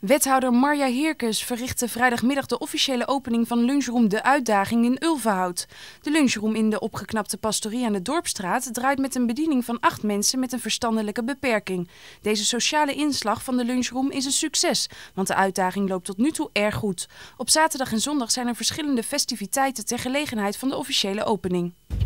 Wethouder Marja Heerkes verrichtte vrijdagmiddag de officiële opening van lunchroom De Uitdaging in Ulvenhout. De lunchroom in de opgeknapte pastorie aan de Dorpstraat draait met een bediening van acht mensen met een verstandelijke beperking. Deze sociale inslag van de lunchroom is een succes, want de uitdaging loopt tot nu toe erg goed. Op zaterdag en zondag zijn er verschillende festiviteiten ter gelegenheid van de officiële opening.